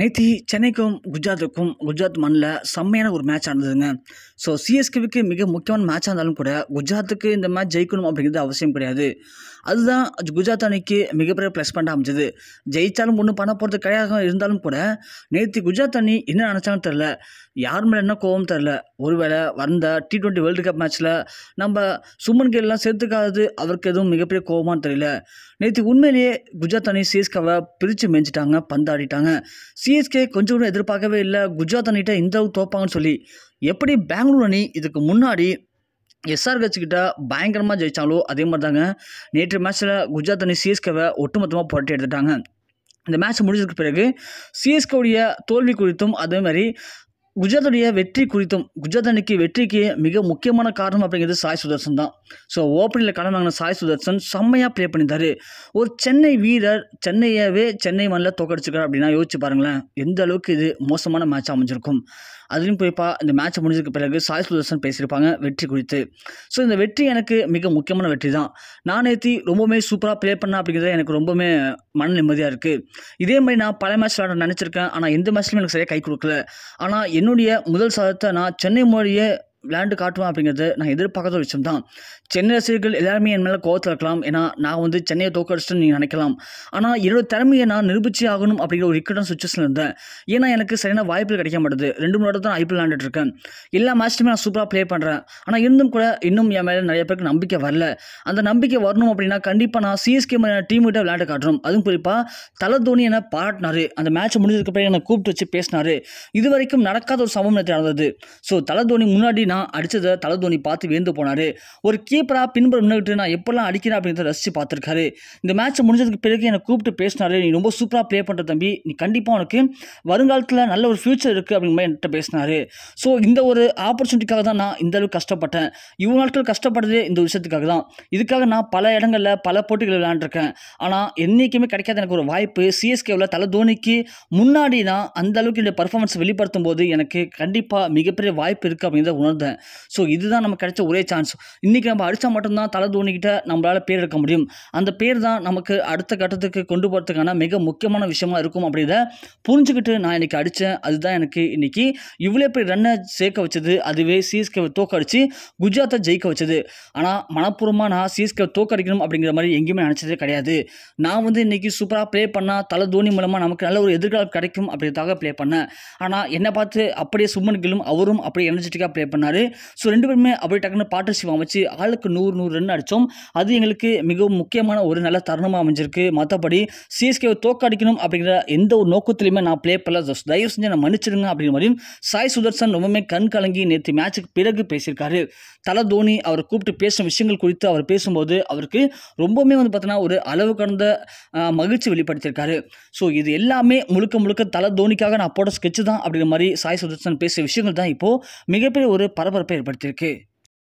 நேத்தி சென்னைக்கும் குஜராத்துக்கும் குஜராத் மண்ணில் செம்மையான ஒரு மேட்ச் ஆனதுங்க ஸோ சிஎஸ்கேவுக்கு மிக முக்கியமான மேட்ச் இருந்தாலும் கூட குஜராத்துக்கு இந்த மேட்ச் ஜெயிக்கணும் அப்படிங்கிறது அவசியம் கிடையாது அதுதான் குஜராத் அணிக்கு மிகப்பெரிய ப்ளஸ் பாயிண்ட் அமைஞ்சது ஜெயித்தாலும் ஒன்றும் பண்ண போகிறது கிடையாது இருந்தாலும் கூட நேற்று குஜராத் அணி என்ன நினச்சாலும் தெரில யார் மேலே என்ன கோவம் தெரில ஒருவேளை வந்த டி ட்வெண்ட்டி வேர்ல்டு கப் மேட்ச்சில் நம்ம சுமன் கேலாம் சேர்த்துக்காதது அவருக்கு எதுவும் மிகப்பெரிய கோபமானு தெரியல நேற்று உண்மையிலேயே குஜராத் அணி சிஎஸ்கேவை பிரித்து மேய்ஞ்சிட்டாங்க பந்தாடிட்டாங்க சிஎஸ்கே கொஞ்சம் கூட எதிர்பார்க்கவே இல்லை குஜராத் அணிகிட்ட இந்த அளவுக்கு தோப்பாங்கன்னு சொல்லி எப்படி பெங்களூர் அணி இதுக்கு முன்னாடி எஸ்ஆர் கட்சிக்கிட்ட பயங்கரமாக ஜெயித்தாங்களோ அதே மாதிரி தாங்க நேற்று மேட்ச்சில் குஜராத் அணி சிஎஸ்கேவை ஒட்டுமொத்தமாக போட்டி எடுத்துட்டாங்க இந்த மேட்ச் முடிஞ்சதுக்கு பிறகு சிஎஸ்கேவுடைய தோல்வி குறித்தும் அதே மாதிரி குஜராத்துடைய வெற்றி குறித்தும் குஜராத் அணிக்கு வெற்றிக்கு மிக முக்கியமான காரணம் அப்படிங்கிறது சாய் சுதர்சன் தான் ஸோ ஓப்பனில் கடன் வாங்கின சாய் சுதர்சன் செம்மையாக ப்ளே பண்ணியிருந்தார் ஒரு சென்னை வீரர் சென்னையவே சென்னை மண்ணில் தோக்கடிச்சிருக்கார் அப்படின்னா யோசிச்சு பாருங்களேன் எந்த அளவுக்கு இது மோசமான மேட்ச் அமைஞ்சிருக்கும் அதுலேயும் குறிப்பாக இந்த மேட்ச் முடிஞ்சதுக்கு பிறகு சாய் சுதர்சன் பேசியிருப்பாங்க வெற்றி குறித்து ஸோ இந்த வெற்றி எனக்கு மிக முக்கியமான வெற்றி தான் நான் நேற்று ரொம்பவுமே சூப்பராக ப்ளே பண்ணேன் அப்படிங்கிறது எனக்கு ரொம்பவுமே மன நிம்மதியாக இருக்குது இதே மாதிரி நான் பல மேட்ச் விளையாட நினச்சிருக்கேன் ஆனால் எந்த மேட்ச்லையும் எனக்கு சரியாக கை கொடுக்கல ஆனால் என்னுடைய முதல் சாதத்தை நான் சென்னை மொழியை விளையாண்டு காட்டுவான் அப்படிங்கிறது நான் எதிர்பார்க்காத ஒரு விஷயம் தான் சென்னை ரசிகர்கள் எல்லாருமே என் மேலே கோவத்தில் இருக்கலாம் ஏன்னா நான் வந்து சென்னையை தோக்கடிச்சுன்னு நீங்கள் நினைக்கலாம் ஆனால் என்னோட திறமையை நான் நிரூபிச்சி ஆகணும் அப்படிங்கிற ஒரு இக்கட்டும் சுச்சுவேஷன் இருந்தேன் ஏன்னா எனக்கு சரியான வாய்ப்புகள் கிடைக்க மாட்டேது ரெண்டு மூணு இடத்துல தான் ஐபிஎல் விளாண்டுட்டு இருக்கேன் எல்லா மேட்சுமே நான் சூப்பராக ப்ளே பண்ணுறேன் ஆனால் இருந்தும் கூட இன்னும் என் மேலே நிறைய பேருக்கு நம்பிக்கை வரல அந்த நம்பிக்கை வரணும் அப்படின்னா கண்டிப்பாக நான் சிஎஸ்கே மாதிரியான டீம் கிட்ட விளையாட்டு காட்டுறோம் அதுவும் குறிப்பாக தலை தோனி என்ன பாராட்டினார் அந்த மேட்ச் முடிஞ்சதுக்கப்புறம் என்னை கூப்பிட்டு வச்சு பேசினார் இது வரைக்கும் நடக்காத ஒரு சம்பவம் நடந்தது ஸோ தலை தோனி முன்னாடி அப்படின்னா அடித்ததை தலை தோனி பார்த்து வேந்து போனார் ஒரு கீப்பராக பின்புறம் நின்றுட்டு நான் எப்பெல்லாம் அடிக்கிறேன் அப்படின்றத ரசித்து பார்த்துருக்காரு இந்த மேட்ச் முடிஞ்சதுக்கு பிறகு என்னை கூப்பிட்டு பேசினாரு நீ ரொம்ப சூப்பராக ப்ளே பண்ணுற தம்பி நீ கண்டிப்பாக உனக்கு வருங்காலத்தில் நல்ல ஒரு ஃப்யூச்சர் இருக்குது அப்படிங்கிற மாதிரி என்கிட்ட பேசினார் ஸோ இந்த ஒரு ஆப்பர்ச்சுனிட்டிக்காக தான் நான் இந்த அளவுக்கு கஷ்டப்பட்டேன் இவ்வளோ நாட்கள் கஷ்டப்பட்டதே இந்த விஷயத்துக்காக தான் இதுக்காக நான் பல இடங்களில் பல போட்டிகள் விளையாண்டுருக்கேன் ஆனால் என்றைக்குமே கிடைக்காத எனக்கு ஒரு வாய்ப்பு சிஎஸ்கேவில் தலை தோனிக்கு முன்னாடி தான் அந்த அளவுக்கு என்னுடைய பர்ஃபார்மன்ஸ் வெளிப்படுத்தும் போது எனக்கு கண்டிப்பாக மிகப்பெரிய வாய்ப்பு இருக்குது அப்படிங்கிறத உணர்ந்து பார்த்தேன் ஸோ இதுதான் நமக்கு கிடைச்ச ஒரே சான்ஸ் இன்றைக்கி நம்ம அடித்தா மட்டும்தான் தலை தோணிக்கிட்ட நம்மளால் பேர் எடுக்க முடியும் அந்த பேர் தான் நமக்கு அடுத்த கட்டத்துக்கு கொண்டு போகிறதுக்கான மிக முக்கியமான விஷயமா இருக்கும் அப்படித புரிஞ்சுக்கிட்டு நான் இன்றைக்கி அடித்தேன் அதுதான் எனக்கு இன்றைக்கி இவ்வளோ பேர் ரன்னை சேர்க்க வச்சது அதுவே சிஎஸ்கே தோக்கடிச்சு குஜராத்தை ஜெயிக்க வச்சது ஆனால் மனப்பூர்வமாக நான் சிஎஸ்கே தோக்கடிக்கணும் அப்படிங்கிற மாதிரி எங்கேயுமே நினச்சதே கிடையாது நான் வந்து இன்றைக்கி சூப்பராக ப்ளே பண்ணால் தலை தோனி மூலமாக நமக்கு நல்ல ஒரு எதிர்காலம் கிடைக்கும் அப்படிங்கிறதாக ப்ளே பண்ணேன் ஆனால் என்னை பார்த்து அப்படியே சுமன் கிலும் அவரும் அப்படியே எனர்ஜெட்டிக்காக ப்ளே பண்ணார் பண்ணியிருந்தார் ஸோ ரெண்டு பேருமே அப்படி டக்குனு பார்ட்னர்ஷிப் அமைச்சு ஆளுக்கு நூறு நூறு ரன் அடித்தோம் அது எங்களுக்கு மிகவும் முக்கியமான ஒரு நல்ல தருணமாக அமைஞ்சிருக்கு மற்றபடி சிஎஸ்கேவை தோக்கடிக்கணும் அப்படிங்கிற எந்த ஒரு நோக்கத்துலையுமே நான் ப்ளே பண்ணல தயவு செஞ்சு நான் மன்னிச்சிருங்க அப்படிங்கிற மாதிரியும் சாய் சுதர்சன் ரொம்பவுமே கண் கலங்கி நேற்று மேட்சுக்கு பிறகு பேசியிருக்காரு தலை தோனி அவரை கூப்பிட்டு பேசின விஷயங்கள் குறித்து அவர் பேசும்போது அவருக்கு ரொம்பவுமே வந்து பார்த்தீங்கன்னா ஒரு அளவு கடந்த மகிழ்ச்சி வெளிப்படுத்தியிருக்காரு ஸோ இது எல்லாமே முழுக்க முழுக்க தலை தோனிக்காக நான் போட ஸ்கெட்சு தான் அப்படிங்கிற மாதிரி சாய் சுதர்சன் பேசிய விஷயங்கள் தான் இப்போது மிகப்பெரிய ஒரு பரபரப்பை ஏற்படுத்தியிருக்கு